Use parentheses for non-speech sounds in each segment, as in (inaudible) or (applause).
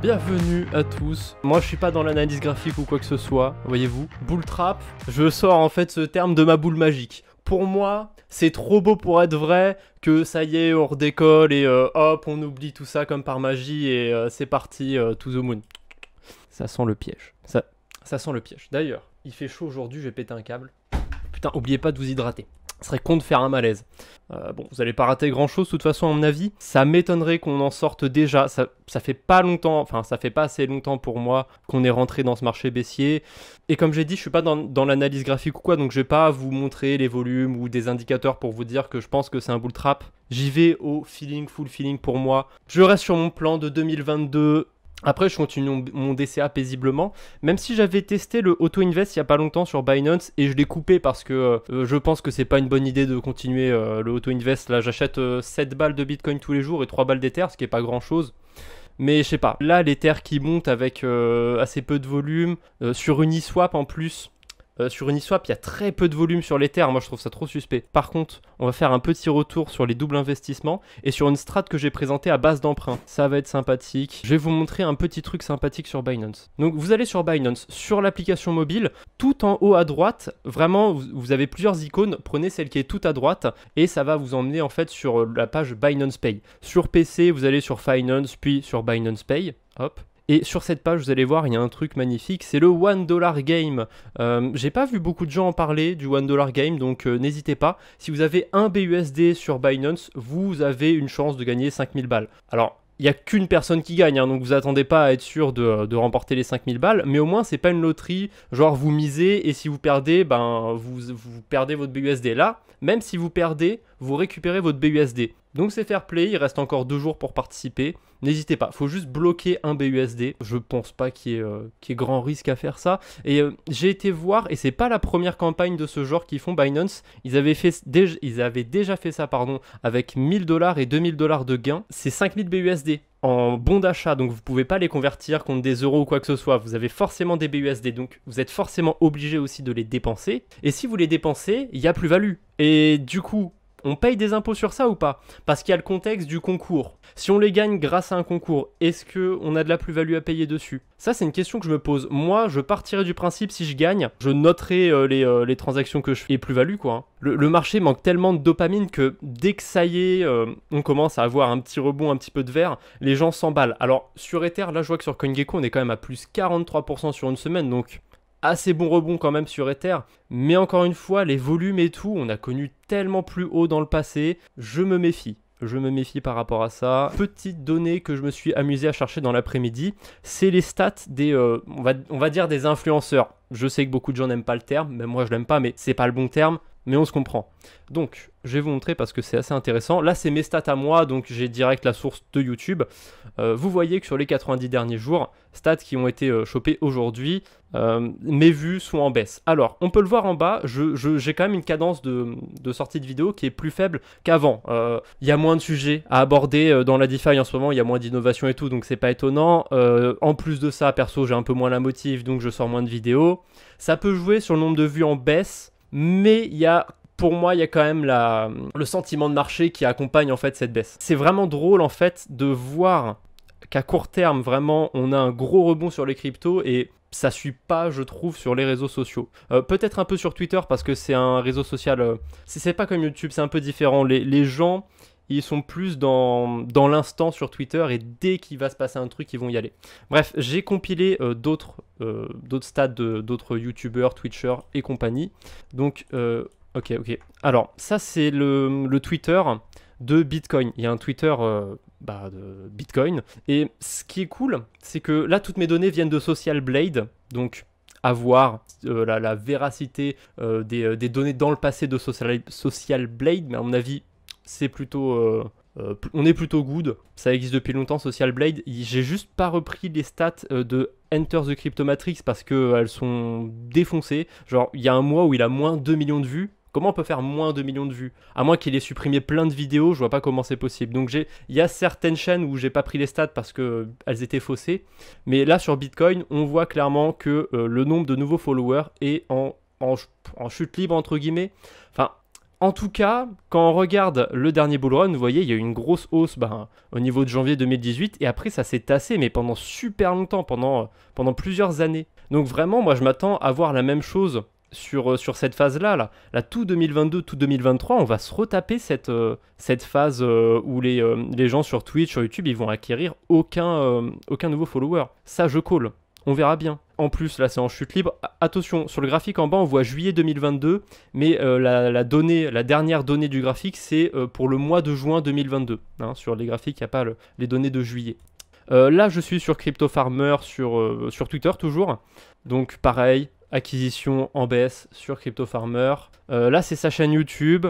Bienvenue à tous. Moi, je suis pas dans l'analyse graphique ou quoi que ce soit, voyez-vous. Bull trap, je sors en fait ce terme de ma boule magique. Pour moi, c'est trop beau pour être vrai que ça y est, on redécolle et euh, hop, on oublie tout ça comme par magie et euh, c'est parti, euh, to the moon. Ça sent le piège. Ça, ça sent le piège. D'ailleurs, il fait chaud aujourd'hui, j'ai pété un câble. Putain, oubliez pas de vous hydrater serait con de faire un malaise. Euh, bon, vous n'allez pas rater grand chose, de toute façon, à mon avis. Ça m'étonnerait qu'on en sorte déjà. Ça, ça fait pas longtemps, enfin, ça fait pas assez longtemps pour moi qu'on est rentré dans ce marché baissier. Et comme j'ai dit, je suis pas dans, l'analyse graphique ou quoi, donc je vais pas vous montrer les volumes ou des indicateurs pour vous dire que je pense que c'est un bull trap. J'y vais au feeling, full feeling pour moi. Je reste sur mon plan de 2022 après, je continue mon DCA paisiblement, même si j'avais testé le auto-invest il n'y a pas longtemps sur Binance et je l'ai coupé parce que euh, euh, je pense que c'est pas une bonne idée de continuer euh, le auto-invest. Là, j'achète 7 balles de Bitcoin tous les jours et 3 balles d'Ether, ce qui n'est pas grand chose. Mais je sais pas, là, l'Ether qui monte avec assez peu de volume, sur une e-swap en plus, une euh, sur Uniswap, il y a très peu de volume sur l'Ether. Moi, je trouve ça trop suspect. Par contre, on va faire un petit retour sur les doubles investissements et sur une strat que j'ai présentée à base d'emprunt. Ça va être sympathique. Je vais vous montrer un petit truc sympathique sur Binance. Donc, vous allez sur Binance, sur l'application mobile, tout en haut à droite, vraiment, vous avez plusieurs icônes. Prenez celle qui est tout à droite et ça va vous emmener en fait sur la page Binance Pay. Sur PC, vous allez sur Finance, puis sur Binance Pay. Hop. Et sur cette page, vous allez voir, il y a un truc magnifique, c'est le One Dollar Game. Euh, j'ai pas vu beaucoup de gens en parler du One Dollar Game, donc euh, n'hésitez pas. Si vous avez un BUSD sur Binance, vous avez une chance de gagner 5000 balles. Alors, il n'y a qu'une personne qui gagne, hein, donc vous attendez pas à être sûr de, remporter les 5000 balles, mais au moins c'est pas une loterie, genre vous misez et si vous perdez, ben vous perdez votre BUSD. Là, même si vous perdez, vous récupérez votre BUSD. Donc c'est fair play, il reste encore deux jours pour participer. N'hésitez pas, faut juste bloquer un BUSD. Je pense pas euh, qu'il y, ait, grand risque à faire ça. Et euh, j'ai été voir, et c'est pas la première campagne de ce genre qu'ils font Binance. Ils avaient, fait, ils avaient déjà fait ça pardon, avec 1000 dollars et 2000 dollars de gains. C'est 5000 BUSD en bon d'achat, donc vous pouvez pas les convertir contre des euros ou quoi que ce soit. Vous avez forcément des BUSD, donc vous êtes forcément obligé aussi de les dépenser. Et si vous les dépensez, il y a plus-value. Et du coup, on paye des impôts sur ça ou pas Parce qu'il y a le contexte du concours. Si on les gagne grâce à un concours, est-ce que on a de la plus-value à payer dessus Ça, c'est une question que je me pose. Moi, je partirai du principe si je gagne, je noterai euh, euh, les, transactions que je fais et plus-value quoi. Hein. Le, marché manque tellement de dopamine que dès que ça y est, euh, on commence à avoir un petit rebond, un petit peu de verre, les gens s'emballent. Alors sur Ether, là, je vois que sur CoinGecko, on est quand même à plus 43% sur une semaine, donc assez bon rebond quand même sur Ether, mais encore une fois, les volumes et tout, on a connu tellement plus haut dans le passé, je me méfie. Je me méfie par rapport à ça. Petite donnée que je me suis amusé à chercher dans l'après-midi, c'est les stats des, euh, on, va, on va dire des influenceurs. Je sais que beaucoup de gens n'aiment pas le terme, même moi je l'aime pas, mais c'est pas le bon terme mais on se comprend. Donc, je vais vous montrer parce que c'est assez intéressant. Là, c'est mes stats à moi, donc j'ai direct la source de YouTube. Euh, vous voyez que sur les 90 derniers jours, stats qui ont été euh, chopés aujourd'hui, euh, mes vues sont en baisse. Alors, on peut le voir en bas, j'ai je, j'ai quand même une cadence de, de, sortie de vidéo qui est plus faible qu'avant. Il y a moins de sujets à aborder dans la DeFi en ce moment, il y a moins d'innovation et tout, donc c'est pas étonnant. en plus de ça, perso, j'ai un peu moins la motive, donc je sors moins de vidéos. Ça peut jouer sur le nombre de vues en baisse mais il y a pour moi, il y a quand même le sentiment de marché qui accompagne en fait cette baisse. C'est vraiment drôle en fait de voir qu'à court terme, vraiment, on a un gros rebond sur les cryptos et ça suit pas, je trouve, sur les réseaux sociaux. Euh, peut-être un peu sur Twitter parce que c'est un réseau social. Euh, c'est pas comme YouTube, c'est un peu différent. les gens ils sont plus dans, dans l'instant sur Twitter et dès qu'il va se passer un truc, ils vont y aller. Bref, j'ai compilé euh, d'autres euh, d'autres stats d'autres YouTubers, Twitchers et compagnie. Donc, euh, ok, ok. Alors, ça, c'est le, le, Twitter de Bitcoin. Il y a un Twitter bah, de Bitcoin. Et ce qui est cool, c'est que là, toutes mes données viennent de Social Blade. Donc, avoir la, véracité des, des, données dans le passé de Social, Social, Blade, mais à mon avis, c'est plutôt. Euh, euh, on est plutôt good, ça existe depuis longtemps Social Blade. J'ai juste pas repris les stats euh, de Enter the Crypto Matrix parce qu'elles sont défoncées. Genre, il y a un mois où il a moins 2 millions de vues. Comment on peut faire moins 2 millions de vues À moins qu'il ait supprimé plein de vidéos, je vois pas comment c'est possible. Donc il y a certaines chaînes où j'ai pas pris les stats parce que elles étaient faussées. Mais là sur Bitcoin, on voit clairement que le nombre de nouveaux followers est en en, chute libre entre guillemets. Enfin, en tout cas, quand on regarde le dernier bull run, vous voyez, il y a eu une grosse hausse ben, au niveau de janvier 2018, et après ça s'est tassé, mais pendant super longtemps, pendant, pendant plusieurs années. Donc vraiment, moi je m'attends à voir la même chose sur, euh, sur cette phase-là. Là. tout 2022, tout 2023, on va se retaper cette, euh, cette phase euh, où les, gens sur Twitch, sur YouTube, ils vont acquérir aucun, aucun nouveau follower. Ça, je colle. On verra bien en plus, là c'est en chute libre. Attention, sur le graphique en bas, on voit juillet 2022, mais euh, la, donnée, la dernière donnée du graphique, c'est euh, pour le mois de juin 2022. Hein, sur les graphiques, il n'y a pas les données de juillet. Euh, là, je suis sur Crypto Farmer sur, sur Twitter toujours. Donc pareil, acquisition en baisse sur Crypto Farmer. là, c'est sa chaîne YouTube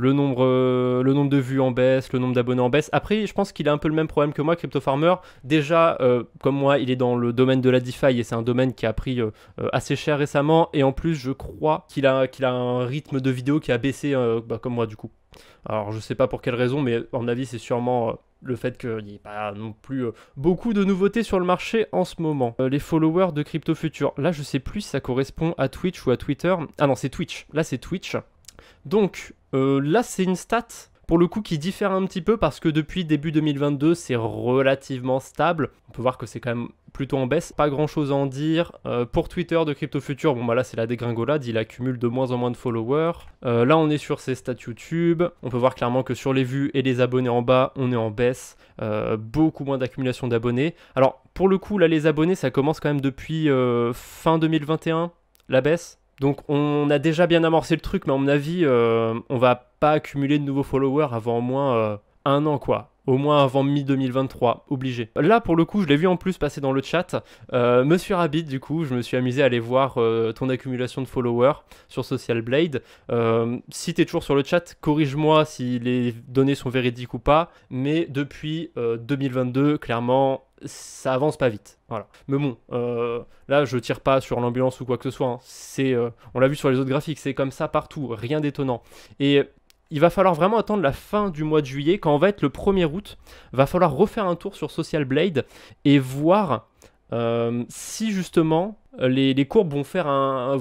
le nombre, euh, le nombre de vues en baisse, le nombre d'abonnés en baisse. Après, je pense qu'il a un peu le même problème que moi, Crypto Farmer. Déjà, euh, comme moi, il est dans le domaine de la DeFi et c'est un domaine qui a pris euh, assez cher récemment. Et en plus, je crois qu'il a, a un rythme de vidéo qui a baissé, bah, comme moi du coup. Alors, je sais pas pour quelle raison, mais en mon avis, c'est sûrement le fait qu'il n'y ait pas non plus beaucoup de nouveautés sur le marché en ce moment. les followers de Crypto Future, là je sais plus si ça correspond à Twitch ou à Twitter. Ah non, c'est Twitch. Là c'est Twitch. Donc euh, là, c'est une stat pour le coup qui diffère un petit peu parce que depuis début 2022 c'est relativement stable. On peut voir que c'est quand même plutôt en baisse, pas grand chose à en dire. Euh, pour Twitter de Crypto Future, bon bah là c'est la dégringolade, il accumule de moins en moins de followers. Euh, là on est sur ses stats YouTube, on peut voir clairement que sur les vues et les abonnés en bas on est en baisse, beaucoup moins d'accumulation d'abonnés. Alors pour le coup là les abonnés ça commence quand même depuis fin 2021 la baisse donc on a déjà bien amorcé le truc, mais à mon avis, euh, on va pas accumuler de nouveaux followers avant au moins euh, un an, quoi. Au moins avant mi-2023, obligé. Là, pour le coup, je l'ai vu en plus passer dans le chat. Euh, Monsieur Rabbit, du coup, je me suis amusé à aller voir ton accumulation de followers sur Social Blade. si es toujours sur le chat, corrige-moi si les données sont véridiques ou pas. Mais depuis 2022, clairement, ça avance pas vite. Voilà. Mais bon, euh, là, je tire pas sur l'ambulance ou quoi que ce soit. Hein. Euh, on l'a vu sur les autres graphiques, c'est comme ça partout, rien d'étonnant. Et il va falloir vraiment attendre la fin du mois de juillet, quand on va être le 1er août, va falloir refaire un tour sur Social Blade et voir euh, si justement les, courbes vont faire un,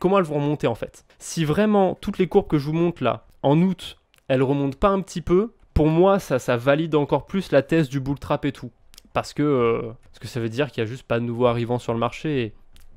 comment elles vont remonter en fait. Si vraiment toutes les courbes que je vous montre là, en août, elles remontent pas un petit peu, pour moi, ça, ça valide encore plus la thèse du bull trap et tout parce que, euh, que ça veut dire qu'il n'y a juste pas de nouveaux arrivants sur le marché.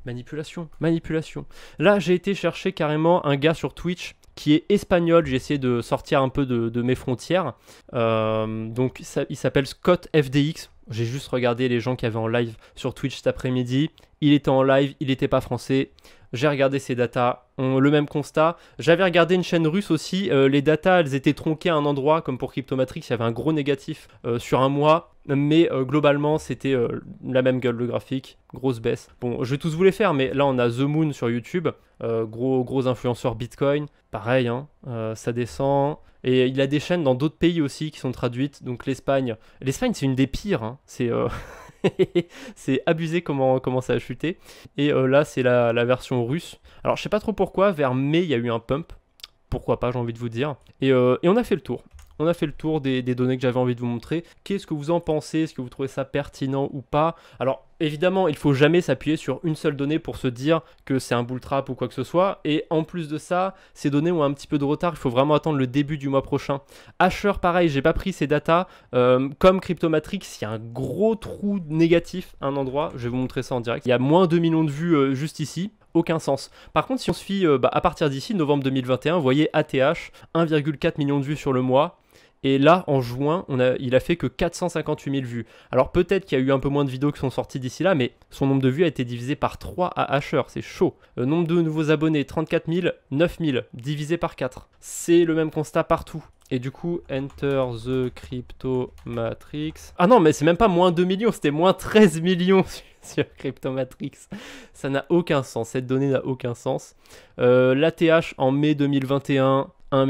Manipulation, manipulation. Là, j'ai été chercher carrément un gars sur Twitch qui est espagnol. J'ai essayé de sortir un peu de, mes frontières. Euh, donc, il s'appelle Scott FDX. J'ai juste regardé les gens qui avaient en live sur Twitch cet après-midi. Il était en live, il n'était pas français. J'ai regardé ces datas, le même constat. J'avais regardé une chaîne russe aussi, euh, les datas, elles étaient tronquées à un endroit, comme pour Cryptomatrix, il y avait un gros négatif euh, sur un mois, mais euh, globalement, c'était la même gueule, de graphique, grosse baisse. Bon, je vais tous vous les faire, mais là, on a The Moon sur YouTube, gros, gros influenceur Bitcoin, pareil, hein. ça descend. Et il a des chaînes dans d'autres pays aussi qui sont traduites, donc l'Espagne. L'Espagne, c'est une des pires, hein. c'est... (laughs) (laughs) c'est abusé comment, comment ça a chuté. Et euh, là, c'est la, la, version russe. Alors, je sais pas trop pourquoi, vers mai, il y a eu un pump. Pourquoi pas, j'ai envie de vous dire. Et, euh, et on a fait le tour on a fait le tour des, données que j'avais envie de vous montrer. Qu'est-ce que vous en pensez Est-ce que vous trouvez ça pertinent ou pas Alors, Évidemment, il faut jamais s'appuyer sur une seule donnée pour se dire que c'est un bull trap ou quoi que ce soit. Et en plus de ça, ces données ont un petit peu de retard. Il faut vraiment attendre le début du mois prochain. Asher, pareil, j'ai pas pris ces datas. Euh, comme Cryptomatrix, il y a un gros trou négatif à un endroit. Je vais vous montrer ça en direct. Il y a moins de 2 millions de vues euh, juste ici aucun sens. Par contre, si on se fie euh, bah, à partir d'ici, novembre 2021, vous voyez ATH, 1,4 million de vues sur le mois, et là, en juin, il a fait que 458 000 vues. Alors peut-être qu'il y a eu un peu moins de vidéos qui sont sorties d'ici là, mais son nombre de vues a été divisé par 3 à Asher, c'est chaud. Euh, nombre de nouveaux abonnés, 34 000, 9 000, divisé par 4. C'est le même constat partout. Et du coup, Enter the Crypto Matrix. Ah non, mais c'est même pas moins 2 millions, c'était moins 13 millions (laughs) sur Crypto Matrix. Ça n'a aucun sens, cette donnée n'a aucun sens. Euh, L'ATH en mai 2021, 1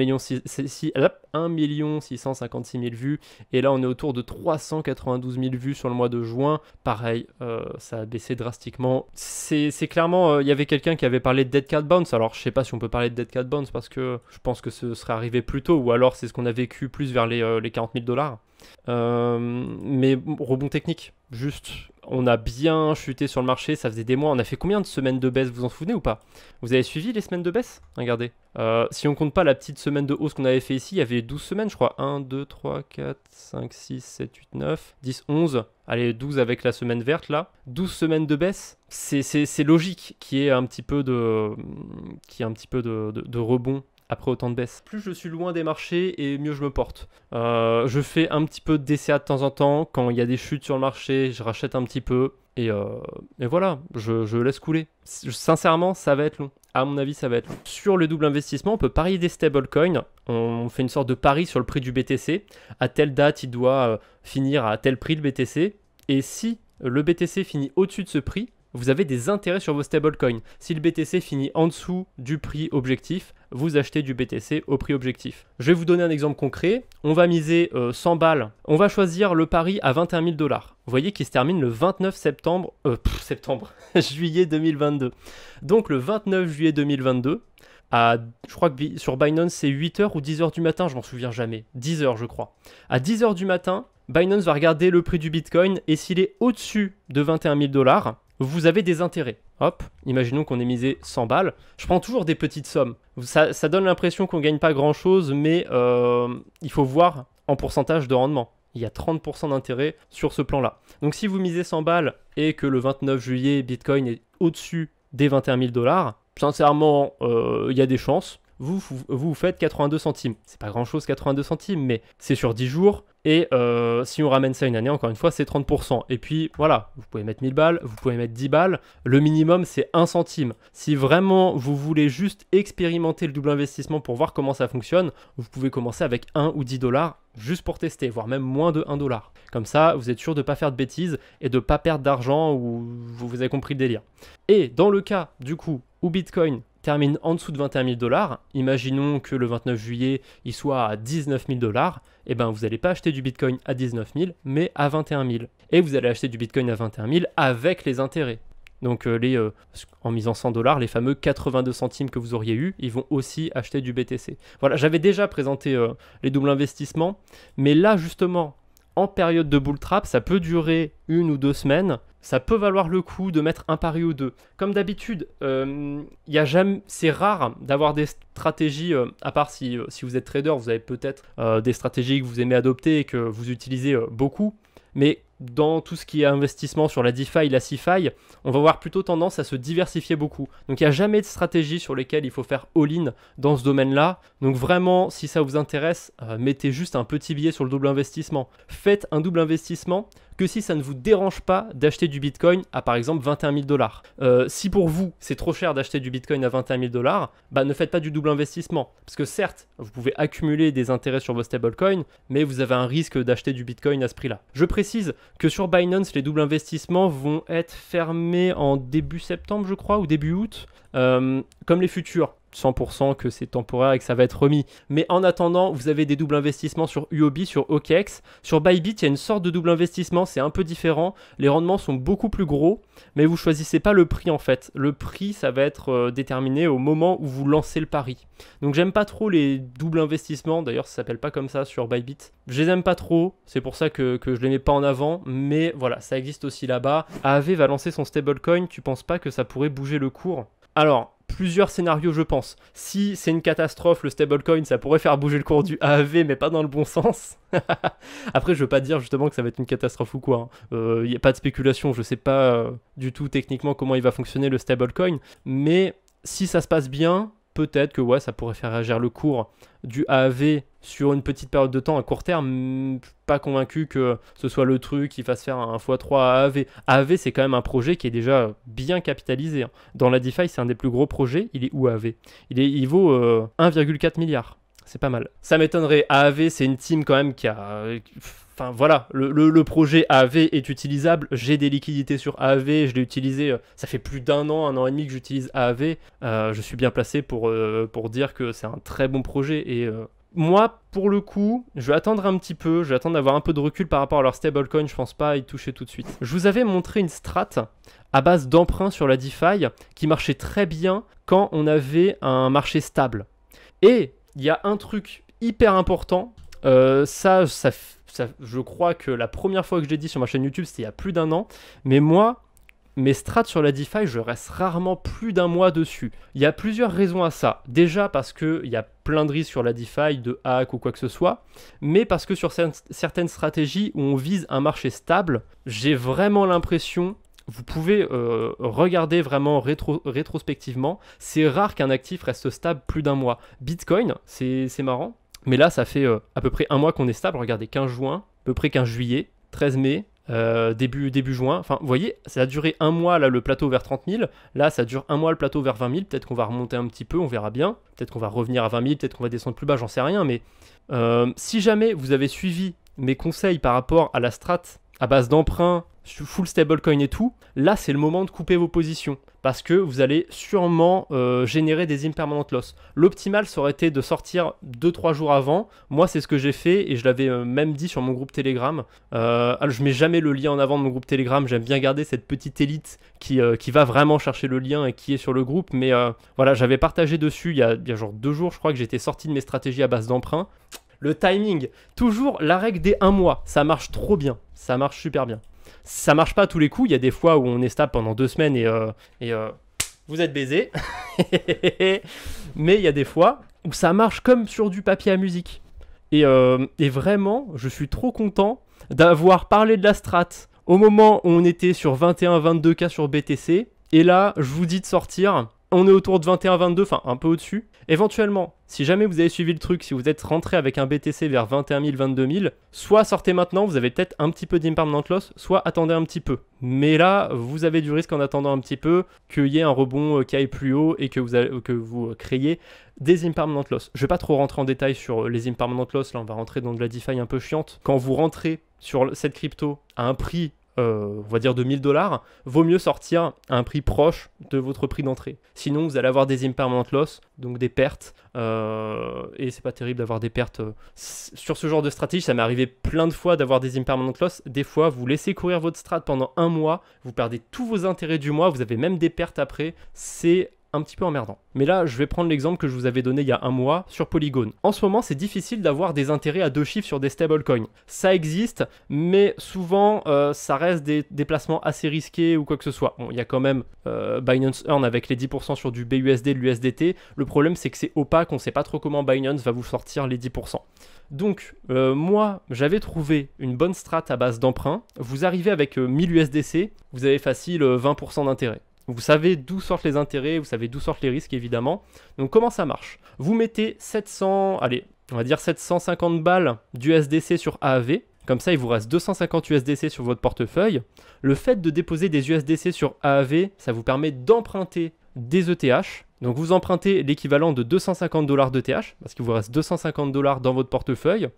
million, 656 000 vues. Et là, on est autour de 392 000 vues sur le mois de juin. Pareil, euh, ça a baissé drastiquement. C'est clairement, euh, il y avait quelqu'un qui avait parlé de Dead Cat Bounce. Alors, je sais pas si on peut parler de Dead Cat Bounce parce que je pense que ce serait arrivé plus tôt. Ou alors, c'est ce qu'on a vécu plus vers les, euh, les 40 000 dollars. mais rebond technique, juste on a bien chuté sur le marché, ça faisait des mois. On a fait combien de semaines de baisse, vous vous en souvenez ou pas Vous avez suivi les semaines de baisse Regardez. Euh, si on compte pas la petite semaine de hausse qu'on avait fait ici, il y avait 12 semaines, je crois. 1, 2, 3, 4, 5, 6, 7, 8, 9, 10, 11. Allez, 12 avec la semaine verte là. 12 semaines de baisse, c'est logique qui est un petit peu de, qui est un petit peu de, de rebond après autant de baisses. Plus je suis loin des marchés et mieux je me porte. Euh, je fais un petit peu de DCA de temps en temps. Quand il y a des chutes sur le marché, je rachète un petit peu. Et, euh, voilà, je, je, laisse couler. Sincèrement, ça va être long. À mon avis, ça va être long. Sur le double investissement, on peut parier des stablecoins. On fait une sorte de pari sur le prix du BTC. À telle date, il doit euh, finir à tel prix le BTC. Et si le BTC finit au-dessus de ce prix, vous avez des intérêts sur vos stablecoins. Si le BTC finit en dessous du prix objectif, vous achetez du BTC au prix objectif. Je vais vous donner un exemple concret. On va miser 100 euh, balles. On va choisir le pari à 21 000 dollars. Vous voyez qu'il se termine le 29 septembre, euh, septembre, (laughs) juillet 2022. Donc le 29 juillet 2022, à, je crois que sur Binance c'est 8h ou 10h du matin, je m'en souviens jamais. 10h je crois. À 10h du matin, Binance va regarder le prix du Bitcoin et s'il est au-dessus de 21 000 dollars, vous avez des intérêts. Hop, imaginons qu'on ait misé 100 balles. Je prends toujours des petites sommes. Ça, donne l'impression qu'on ne gagne pas grand-chose, mais euh, il faut voir en pourcentage de rendement. Il y a 30% d'intérêt sur ce plan-là. Donc si vous misez 100 balles et que le 29 juillet, Bitcoin est au-dessus des 21 000 dollars, sincèrement, euh, il y a des chances. Vous, vous, vous faites 82 centimes. C'est pas grand-chose 82 centimes, mais c'est sur 10 jours. Et euh, si on ramène ça une année, encore une fois, c'est 30%. Et puis voilà, vous pouvez mettre 1000 balles, vous pouvez mettre 10 balles. Le minimum, c'est 1 centime. Si vraiment vous voulez juste expérimenter le double investissement pour voir comment ça fonctionne, vous pouvez commencer avec 1 ou 10 dollars juste pour tester, voire même moins de 1 dollar. Comme ça, vous êtes sûr de ne pas faire de bêtises et de ne pas perdre d'argent ou vous avez compris le délire. Et dans le cas, du coup, où Bitcoin termine en dessous de 21 000 dollars, imaginons que le 29 juillet il soit à 19 000 dollars, et eh ben vous n'allez pas acheter du Bitcoin à 19 000 mais à 21 000. Et vous allez acheter du Bitcoin à 21 000 avec les intérêts. Donc euh, les les, euh, en misant 100 dollars, les fameux 82 centimes que vous auriez eu, ils vont aussi acheter du BTC. Voilà, j'avais déjà présenté euh, les doubles investissements, mais là justement, en période de bull trap, ça peut durer une ou deux semaines ça peut valoir le coup de mettre un pari ou deux. Comme d'habitude, euh, c'est rare d'avoir des stratégies, euh, à part euh, si, vous êtes trader, vous avez peut-être des stratégies que vous aimez adopter et que vous utilisez beaucoup. Mais dans tout ce qui est investissement sur la DeFi, la CeFi, on va avoir plutôt tendance à se diversifier beaucoup. Donc il n'y a jamais de stratégie sur lesquelles il faut faire all-in dans ce domaine-là. Donc vraiment, si ça vous intéresse, mettez juste un petit billet sur le double investissement. Faites un double investissement que si ça ne vous dérange pas d'acheter du Bitcoin à par exemple 21 000 dollars. Euh, si pour vous c'est trop cher d'acheter du Bitcoin à 21 000 dollars, bah ne faites pas du double investissement. Parce que certes, vous pouvez accumuler des intérêts sur vos stablecoins, mais vous avez un risque d'acheter du Bitcoin à ce prix-là. Je précise que sur Binance, les doubles investissements vont être fermés en début septembre, je crois, ou début août. Euh, comme les futurs, 100% que c'est temporaire et que ça va être remis. Mais en attendant, vous avez des doubles investissements sur UOB, sur OKEx. Sur Bybit, il y a une sorte de double investissement, c'est un peu différent. Les rendements sont beaucoup plus gros, mais vous choisissez pas le prix en fait. Le prix, ça va être euh, déterminé au moment où vous lancez le pari. Donc j'aime pas trop les doubles investissements, d'ailleurs ça s'appelle pas comme ça sur Bybit. Je les aime pas trop, c'est pour ça que, je je les mets pas en avant, mais voilà, ça existe aussi là-bas. Aave va lancer son stablecoin, tu penses pas que ça pourrait bouger le cours alors, plusieurs scénarios, je pense. Si c'est une catastrophe, le stablecoin, ça pourrait faire bouger le cours du AAV, mais pas dans le bon sens. (laughs) Après, je veux pas dire justement que ça va être une catastrophe ou quoi. Il hein. n'y euh, a pas de spéculation, je sais pas euh, du tout techniquement comment il va fonctionner le stablecoin, mais si ça se passe bien, peut-être que ouais, ça pourrait faire réagir le cours du AAV sur une petite période de temps à court terme. Hum, pas convaincu que ce soit le truc qui fasse faire un x3 AV AAV. AAV, c'est quand même un projet qui est déjà bien capitalisé. Hein. Dans la DeFi, c'est un des plus gros projets. Il est où AAV il, est, il vaut 1,4 euh, milliard. C'est pas mal. Ça m'étonnerait. AAV, c'est une team quand même qui a euh, Enfin voilà, le, projet AV est utilisable, j'ai des liquidités sur AV, je l'ai utilisé, euh, ça fait plus d'un an, un an et demi que j'utilise AV. Euh, je suis bien placé pour, euh, pour dire que c'est un très bon projet et moi, pour le coup, je vais attendre un petit peu, je vais attendre d'avoir un peu de recul par rapport à leur stablecoin, je pense pas y toucher tout de suite. Je vous avais montré une strat à base d'emprunt sur la DeFi qui marchait très bien quand on avait un marché stable. Et il y a un truc hyper important euh, ça, je crois que la première fois que je l'ai dit sur ma chaîne YouTube, c'était il y a plus d'un an. Mais moi, mes strats sur la DeFi, je reste rarement plus d'un mois dessus. Il y a plusieurs raisons à ça. Déjà parce qu'il y a plein de risques sur la DeFi, de hack ou quoi que ce soit, mais parce que sur certaines stratégies où on vise un marché stable, j'ai vraiment l'impression vous pouvez euh, regarder vraiment rétrospectivement, c'est rare qu'un actif reste stable plus d'un mois. Bitcoin, c'est marrant, mais là, ça fait euh, à peu près un mois qu'on est stable. Regardez, 15 juin, à peu près 15 juillet, 13 mai, euh, début, début juin. Enfin, vous voyez, ça a duré un mois là, le plateau vers 30 000. Là, ça dure un mois le plateau vers 20 000. Peut-être qu'on va remonter un petit peu, on verra bien. Peut-être qu'on va revenir à 20 000, peut-être qu'on va descendre plus bas, j'en sais rien. Mais euh, si jamais vous avez suivi mes conseils par rapport à la strat à base d'emprunt full stablecoin et tout, là c'est le moment de couper vos positions parce que vous allez sûrement euh, générer des impermanent loss. L'optimal ça été de sortir 2-3 jours avant. Moi c'est ce que j'ai fait et je l'avais euh, même dit sur mon groupe Telegram. Euh, alors, je mets jamais le lien en avant de mon groupe Telegram, j'aime bien garder cette petite élite qui, euh, qui, va vraiment chercher le lien et qui est sur le groupe. Mais voilà, j'avais partagé dessus il y, a, il genre deux jours je crois que j'étais sorti de mes stratégies à base d'emprunt. Le timing, toujours la règle des 1 mois, ça marche trop bien, ça marche super bien. Ça marche pas tous les coups. Il y a des fois où on est stable pendant deux semaines et, euh, euh, vous êtes baisé. (laughs) Mais il y a des fois où ça marche comme sur du papier à musique. Et, euh, et vraiment, je suis trop content d'avoir parlé de la strat au moment où on était sur 21-22K sur BTC. Et là, je vous dis de sortir on est autour de 21-22, enfin un peu au-dessus. Éventuellement, si jamais vous avez suivi le truc, si vous êtes rentré avec un BTC vers 21 000, 22 000, soit sortez maintenant, vous avez peut-être un petit peu d'impermanent loss, soit attendez un petit peu. Mais là, vous avez du risque en attendant un petit peu qu'il y ait un rebond euh, qui aille plus haut et que vous, avez, que vous euh, créez des impermanent loss. Je vais pas trop rentrer en détail sur euh, les impermanent loss, là on va rentrer dans de la DeFi un peu chiante. Quand vous rentrez sur cette crypto à un prix euh, on va dire de 1000 dollars, vaut mieux sortir à un prix proche de votre prix d'entrée. Sinon, vous allez avoir des impermanent loss, donc des pertes, euh, et c'est pas terrible d'avoir des pertes. Euh, sur ce genre de stratégie, ça m'est arrivé plein de fois d'avoir des impermanent loss. Des fois, vous laissez courir votre strat pendant un mois, vous perdez tous vos intérêts du mois, vous avez même des pertes après. C'est un petit peu emmerdant. Mais là, je vais prendre l'exemple que je vous avais donné il y a un mois sur Polygon. En ce moment, c'est difficile d'avoir des intérêts à deux chiffres sur des stablecoins. Ça existe, mais souvent, euh, ça reste des déplacements assez risqués ou quoi que ce soit. il y a quand même euh, Binance Earn avec les 10% sur du BUSD, de l'USDT. Le problème, c'est que c'est opaque, on ne sait pas trop comment Binance va vous sortir les 10%. Donc, euh, moi, j'avais trouvé une bonne strat à base d'emprunt. Vous arrivez avec 1000 USDC, vous avez facile 20% d'intérêt. Vous savez d'où sortent les intérêts, vous savez d'où sortent les risques évidemment. Donc comment ça marche Vous mettez 700, allez, on va dire 750 balles d'USDC sur AAV. Comme ça, il vous reste 250 USDC sur votre portefeuille. Le fait de déposer des USDC sur AAV, ça vous permet d'emprunter des ETH. Donc vous empruntez l'équivalent de 250 dollars d'ETH, e parce qu'il vous reste 250 dollars dans votre portefeuille.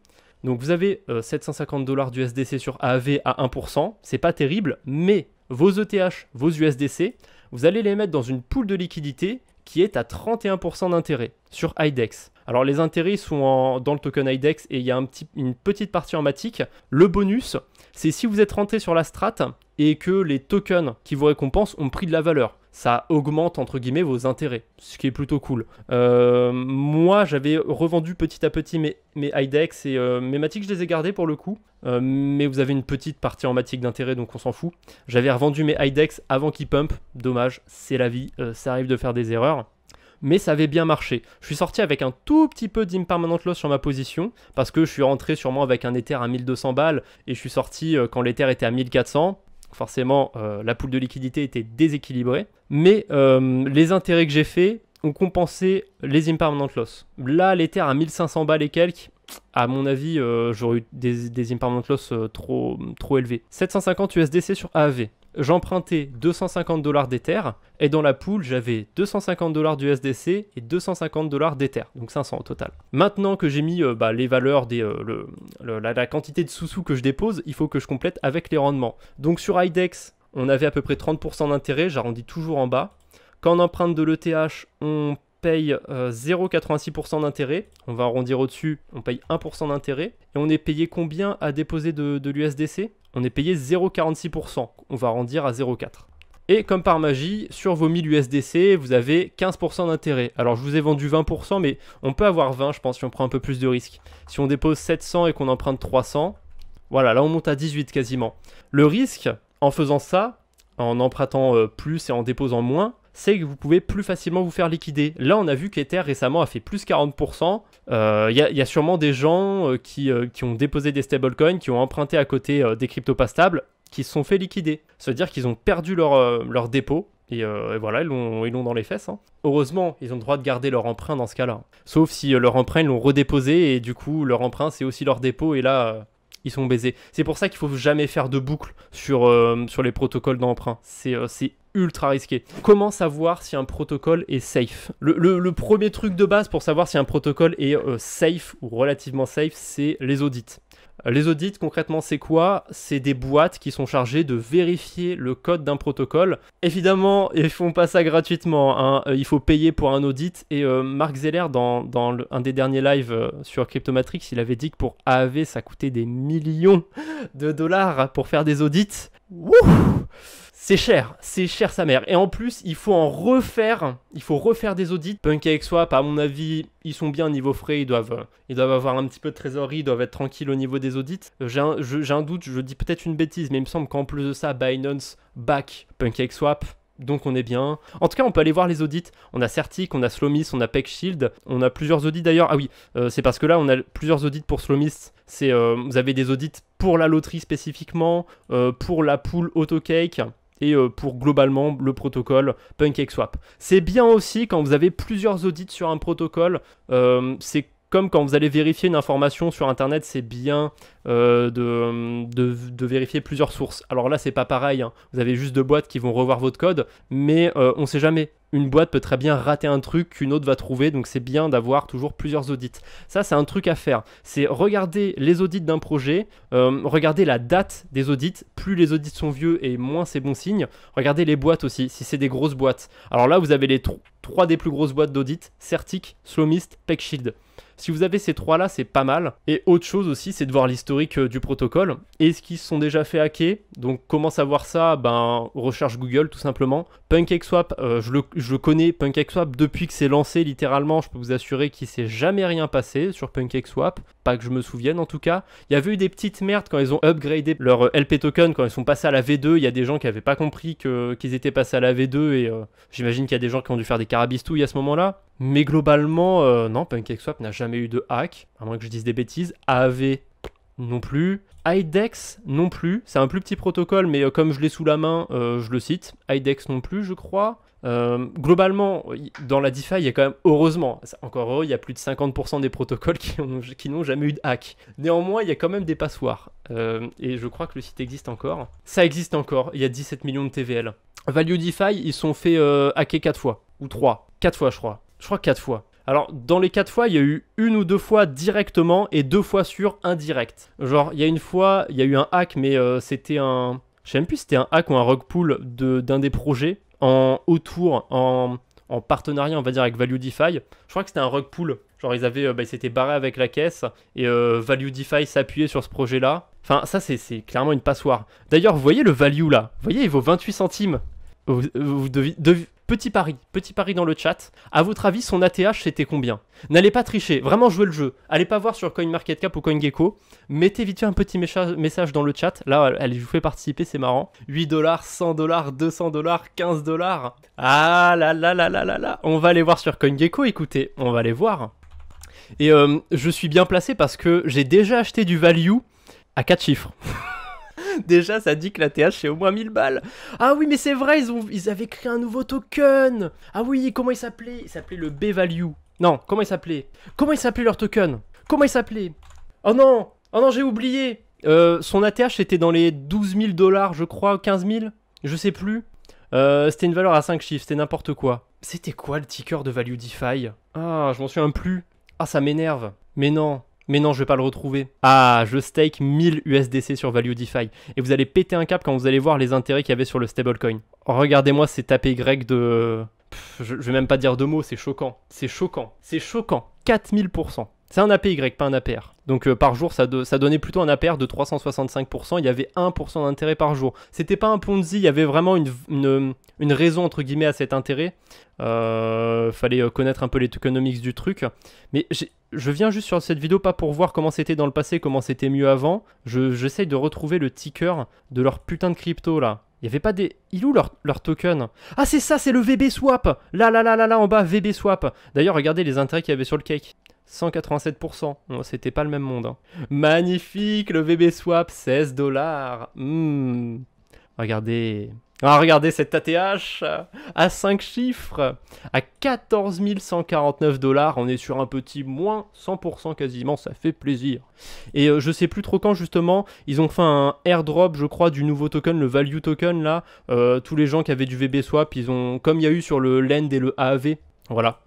Donc vous avez 750 euh, dollars d'USDC sur AAV à 1%, c'est pas terrible, mais vos ETH, vos USDC, vous allez les mettre dans une poule de liquidité qui est à 31% d'intérêt sur IDEX. Alors les intérêts sont dans le token IDEX et il y a une petite partie en matique. Le bonus, c'est si vous êtes rentré sur la strat et que les tokens qui vous récompensent ont pris de la valeur ça augmente entre guillemets vos intérêts, ce qui est plutôt cool. Euh, moi, j'avais revendu petit à petit mes, mes et euh, mes MATIC, je les ai gardés pour le coup. Euh, mais vous avez une petite partie en MATIC d'intérêt, donc on s'en fout. J'avais revendu mes IDEX avant qu'ils pump. Dommage, c'est la vie, ça arrive de faire des erreurs. Mais ça avait bien marché. Je suis sorti avec un tout petit peu d'impermanent loss sur ma position, parce que je suis rentré sûrement avec un Ether à 1200 balles, et je suis sorti quand l'Ether était à 1400 forcément, euh, la poule de liquidité était déséquilibrée. Mais euh, les intérêts que j'ai faits ont compensé les impermanent loss. Là, l'Ether à 1500 balles et quelques, à mon avis, euh, j'aurais eu des, des impermanent loss trop, trop élevés. 750 USDC sur AV j'empruntais 250 dollars d'Ether et dans la poule j'avais 250 dollars du SDC et 250 dollars d'Ether, donc 500 au total. Maintenant que j'ai mis euh, bah, les valeurs des euh, la, quantité de sous-sous que je dépose, il faut que je complète avec les rendements. Donc sur IDEX, on avait à peu près 30% d'intérêt, j'arrondis toujours en bas. Quand on emprunte de l'ETH, on paye 0,86% euh, d'intérêt, on va arrondir au-dessus, on paye 1% d'intérêt, et on est payé combien à déposer de, l'USDC On est payé 0,46%, on va arrondir à 0,4%. Et comme par magie, sur vos 1000 USDC, vous avez 15% d'intérêt. Alors je vous ai vendu 20%, mais on peut avoir 20, je pense, si on prend un peu plus de risque. Si on dépose 700 et qu'on emprunte 300, voilà, là on monte à 18 quasiment. Le risque, en faisant ça, en empruntant euh, plus et en déposant moins, c'est que vous pouvez plus facilement vous faire liquider. Là, on a vu qu'Ether récemment a fait plus 40%. Il euh, y, a sûrement des gens euh, qui, euh, qui, ont déposé des stablecoins, qui ont emprunté à côté des cryptos pas stables, qui se sont fait liquider. c'est à dire qu'ils ont perdu leur, leur dépôt. Et, voilà, ils l'ont, dans les fesses. Hein. Heureusement, ils ont le droit de garder leur emprunt dans ce cas-là. Sauf si leur emprunt, ils l'ont redéposé et du coup, leur emprunt, c'est aussi leur dépôt. Et là, ils sont baisés. C'est pour ça qu'il faut jamais faire de boucle sur, sur les protocoles d'emprunt. C'est ultra risqué. Comment savoir si un protocole est safe le, premier truc de base pour savoir si un protocole est euh, safe ou relativement safe, c'est les audits. Euh, les audits, concrètement, c'est quoi C'est des boîtes qui sont chargées de vérifier le code d'un protocole. Évidemment, (laughs) ils font pas ça gratuitement. Hein. Euh, il faut payer pour un audit. Et Mark Marc Zeller, dans, un des derniers lives sur Cryptomatrix, il avait dit que pour AAV, ça coûtait des millions de dollars pour faire des audits. Wouh c'est cher, c'est cher sa mère. Et en plus, il faut en refaire, il faut refaire des audits. Punk Swap, à mon avis, ils sont bien niveau frais, ils doivent, ils doivent avoir un petit peu de trésorerie, ils doivent être tranquilles au niveau des audits. Euh, j'ai un, doute, je dis peut-être une bêtise, mais il me semble qu'en plus de ça, Binance back Punk Swap, donc on est bien. En tout cas, on peut aller voir les audits. On a Certic, on a Slomis, on a Peck Shield, on a plusieurs audits d'ailleurs. Ah oui, euh, c'est parce que là, on a plusieurs audits pour Slomis. Euh, vous avez des audits pour la loterie spécifiquement, pour la poule AutoCake et euh, pour globalement le protocole PancakeSwap, C'est bien aussi quand vous avez plusieurs audits sur un protocole, euh, c'est comme quand vous allez vérifier une information sur internet, c'est bien euh, de, de, vérifier plusieurs sources. Alors là, c'est pas pareil, hein. vous avez juste deux boîtes qui vont revoir votre code, mais on sait jamais une boîte peut très bien rater un truc qu'une autre va trouver, donc c'est bien d'avoir toujours plusieurs audits. Ça, c'est un truc à faire. C'est regarder les audits d'un projet, regardez euh, regarder la date des audits. Plus les audits sont vieux et moins c'est bon signe. Regardez les boîtes aussi, si c'est des grosses boîtes. Alors là, vous avez les trois des plus grosses boîtes d'audit, Certic, Slowmist, PeckShield. Si vous avez ces trois-là, c'est pas mal. Et autre chose aussi, c'est de voir l'historique euh, du protocole. Est-ce qu'ils se sont déjà fait hacker Donc comment savoir ça Ben recherche Google tout simplement. PancakeSwap, Swap, euh, je, le, je connais PancakeSwap depuis que c'est lancé littéralement. Je peux vous assurer qu'il s'est jamais rien passé sur PancakeSwap, Pas que je me souvienne en tout cas. Il y avait eu des petites merdes quand ils ont upgradé leur euh, LP token, quand ils sont passés à la V2. Il y a des gens qui n'avaient pas compris qu'ils étaient passés à la V2 et euh, j'imagine qu'il y a des gens qui ont dû faire des carabistouilles à ce moment-là. Mais globalement, euh, non, non, PancakeSwap n'a jamais eu de hack, à moins que je dise des bêtises. AAV non plus. IDEX non plus. C'est un plus petit protocole, mais comme je l'ai sous la main, je le cite. IDEX non plus, je crois. Euh, globalement, dans la DeFi, il y a quand même, heureusement, encore heureux, il y a plus de 50% des protocoles qui, n'ont jamais eu de hack. Néanmoins, il y a quand même des passoires. Euh, et je crois que le site existe encore. Ça existe encore, il y a 17 millions de TVL. Value DeFi, ils sont fait euh, hacker 4 fois, ou 3. 4 fois, je crois. Je crois 4 fois. Alors, dans les 4 fois, il y a eu une ou deux fois directement et deux fois sur indirect. Genre, il y a une fois, il y a eu un hack, mais c'était un. Je sais même plus si c'était un hack ou un rug pull d'un des projets en autour, en, partenariat, on va dire, avec Value Je crois que c'était un rug pool. Genre, ils avaient, euh, bah, ils s'étaient barrés avec la caisse et euh, Value s'appuyait sur ce projet-là. Enfin, ça, c'est clairement une passoire. D'ailleurs, vous voyez le value là Vous voyez, il vaut 28 centimes. Vous, devez, Petit pari, petit pari dans le chat. À votre avis, son ATH c'était combien N'allez pas tricher, vraiment jouez le jeu. Allez pas voir sur CoinMarketCap ou CoinGecko. Mettez vite fait un petit message dans le chat. Là, allez, je vous fais participer, c'est marrant. 8 dollars, 100 dollars, 200 dollars, 15 dollars. Ah là là là là là là. On va aller voir sur CoinGecko, écoutez, on va aller voir. Et euh, je suis bien placé parce que j'ai déjà acheté du value à 4 chiffres. (laughs) (laughs) Déjà, ça dit que la TH c'est au moins 1000 balles. Ah oui, mais c'est vrai, ils, ont... ils avaient créé un nouveau token. Ah oui, comment il s'appelait Il s'appelait le B-Value. Non, comment il s'appelait Comment il s'appelait leur token Comment il s'appelait Oh non Oh non, j'ai oublié euh, Son ATH était dans les 12 000 dollars, je crois, 15 000 Je sais plus. Euh, c'était une valeur à 5 chiffres, c'était n'importe quoi. C'était quoi le ticker de Value DeFi Ah, je m'en souviens plus. Ah, ça m'énerve. Mais non, mais non, je vais pas le retrouver. Ah, je stake 1000 USDC sur Value DeFi. Et vous allez péter un cap quand vous allez voir les intérêts qu'il y avait sur le stablecoin. Regardez-moi ces tapés grecs de. je, je vais même pas dire deux mots, c'est choquant. C'est choquant. C'est choquant. 4000%. C'est un APY, pas un APR. Donc euh, par jour, ça, donnait plutôt un APR de 365%. Il y avait 1% d'intérêt par jour. C'était pas un Ponzi, il y avait vraiment une, euh, raison entre guillemets à cet intérêt. Euh, fallait connaître un peu les tokenomics du truc. Mais je viens juste sur cette vidéo pas pour voir comment c'était dans le passé, comment c'était mieux avant. J'essaye de retrouver le ticker de leur putain de crypto là. Il y avait pas des... Il où leur, leur token Ah c'est ça, c'est le VB Swap Là, là, là, là, là, en bas, VB Swap D'ailleurs, regardez les intérêts qu'il y avait sur le cake. 187%. C'était pas le même monde. Hein. Magnifique, le VB Swap, 16 dollars. Hmm. Regardez. Ah, regardez cette ATH euh, à 5 chiffres, à 14 149 dollars, on est sur un petit moins 100% quasiment, ça fait plaisir. Et euh, je sais plus trop quand justement, ils ont fait un airdrop je crois du nouveau token, le value token là, euh, tous les gens qui avaient du VB swap, ils ont, comme il y a eu sur le LEND et le AAV, voilà.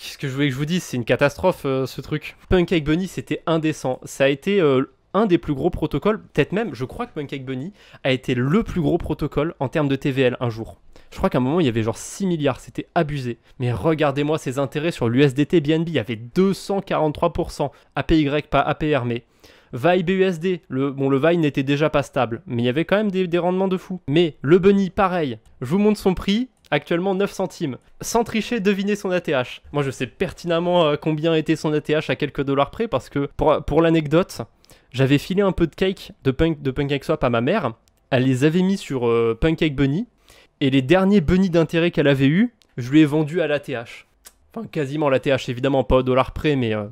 Qu'est-ce que je voulais que je vous dise C'est une catastrophe euh, ce truc. Pancake Bunny, c'était indécent. Ça a été euh, un des plus gros protocoles, peut-être même, je crois que Pancake Bunny a été le plus gros protocole en termes de TVL un jour. Je crois qu'à un moment, il y avait genre 6 milliards, c'était abusé. Mais regardez-moi ses intérêts sur l'USDT BNB, il y avait 243%, APY, pas APR, mais... VAI BUSD, le, bon le VAI n'était déjà pas stable, mais il y avait quand même des, des rendements de fou. Mais le Bunny, pareil, je vous montre son prix, actuellement 9 centimes. Sans tricher, devinez son ATH. Moi je sais pertinemment euh, combien était son ATH à quelques dollars près parce que pour, l'anecdote, j'avais filé un peu de cake de, punk, de Pancake Swap à ma mère. Elle les avait mis sur euh, Pancake Bunny. Et les derniers bunnies d'intérêt qu'elle avait eu, je lui ai vendu à l'ATH. Enfin, quasiment l'ATH, évidemment, pas au dollar près, mais euh,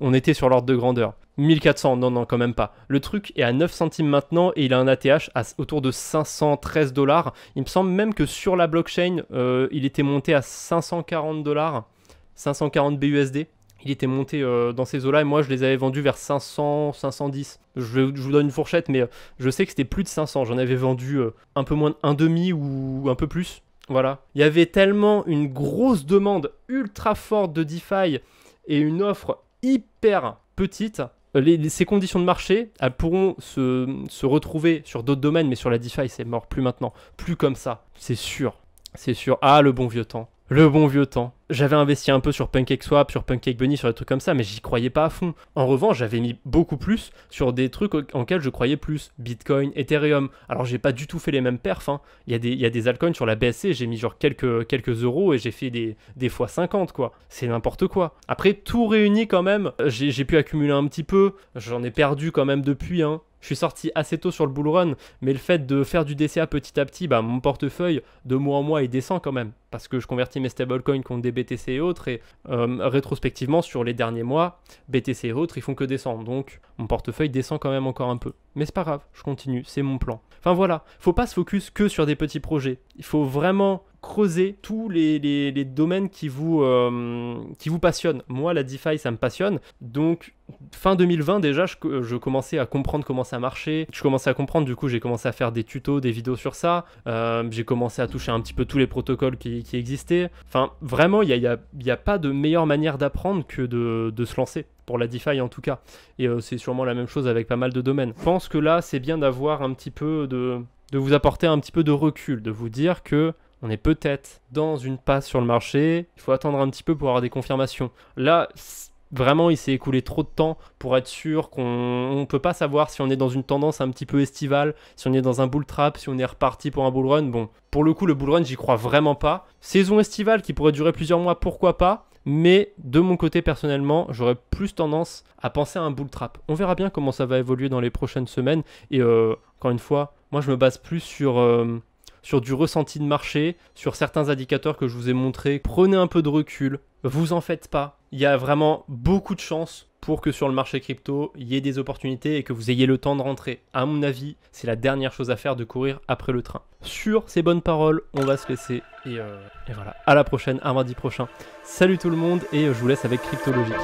on était sur l'ordre de grandeur. 1400, non, non, quand même pas. Le truc est à 9 centimes maintenant et il a un ATH autour de 513 dollars. Il me semble même que sur la blockchain, euh, il était monté à 540 dollars, 540 BUSD. Il était monté euh, dans ces eaux-là et moi je les avais vendus vers 500, 510. Je, vous donne une fourchette, mais euh, je sais que c'était plus de 500. J'en avais vendu un peu moins d'un demi ou un peu plus. Voilà. Il y avait tellement une grosse demande ultra forte de DeFi et une offre hyper petite euh, ces conditions de marché elles pourront se, se retrouver sur d'autres domaines, mais sur la DeFi, c'est mort, plus maintenant, plus comme ça, c'est sûr, c'est sûr. Ah, le bon vieux temps. Le bon vieux temps. J'avais investi un peu sur Pancake Swap, sur Pancake Bunny, sur des trucs comme ça, mais j'y croyais pas à fond. En revanche, j'avais mis beaucoup plus sur des trucs en lesquels je croyais plus. Bitcoin, Ethereum. Alors j'ai pas du tout fait les mêmes perfs. Hein. Il, y a des, il altcoins sur la BSC, j'ai mis genre quelques, quelques euros et j'ai fait des, des fois 50 quoi. C'est n'importe quoi. Après, tout réuni quand même, j'ai pu accumuler un petit peu. J'en ai perdu quand même depuis. Hein je suis sorti assez tôt sur le bull run, mais le fait de faire du DCA petit à petit, bah, mon portefeuille de mois en mois il descend quand même parce que je convertis mes stablecoins contre des BTC et autres et euh, rétrospectivement sur les derniers mois, BTC et autres ils font que descendre donc mon portefeuille descend quand même encore un peu. Mais c'est pas grave, je continue, c'est mon plan. Enfin voilà, faut pas se focus que sur des petits projets. Il faut vraiment creuser tous les, les, domaines qui vous, euh, qui vous passionnent. Moi, la DeFi, ça me passionne. Donc, fin 2020 déjà, je, je, commençais à comprendre comment ça marchait. Je commençais à comprendre, du coup, j'ai commencé à faire des tutos, des vidéos sur ça. Euh, j'ai commencé à toucher un petit peu tous les protocoles qui, qui existaient. Enfin, vraiment, il n'y a, y a, y a, pas de meilleure manière d'apprendre que de, de se lancer pour la DeFi en tout cas. Et euh, c'est sûrement la même chose avec pas mal de domaines. Je pense que là, c'est bien d'avoir un petit peu de, de vous apporter un petit peu de recul, de vous dire que on est peut-être dans une passe sur le marché, il faut attendre un petit peu pour avoir des confirmations. Là, vraiment, il s'est écoulé trop de temps pour être sûr qu'on ne peut pas savoir si on est dans une tendance un petit peu estivale, si on est dans un bull trap, si on est reparti pour un bull run. Bon, pour le coup, le bull run, j'y crois vraiment pas. Saison estivale qui pourrait durer plusieurs mois, pourquoi pas mais de mon côté personnellement, j'aurais plus tendance à penser à un bull trap. On verra bien comment ça va évoluer dans les prochaines semaines. Et euh, encore une fois, moi je me base plus sur euh, sur du ressenti de marché, sur certains indicateurs que je vous ai montrés. Prenez un peu de recul, vous en faites pas. Il y a vraiment beaucoup de chances pour que sur le marché crypto, il y ait des opportunités et que vous ayez le temps de rentrer. À mon avis, c'est la dernière chose à faire de courir après le train. Sur ces bonnes paroles, on va se laisser et, euh, et voilà. À la prochaine, à mardi prochain. Salut tout le monde et je vous laisse avec Cryptologique.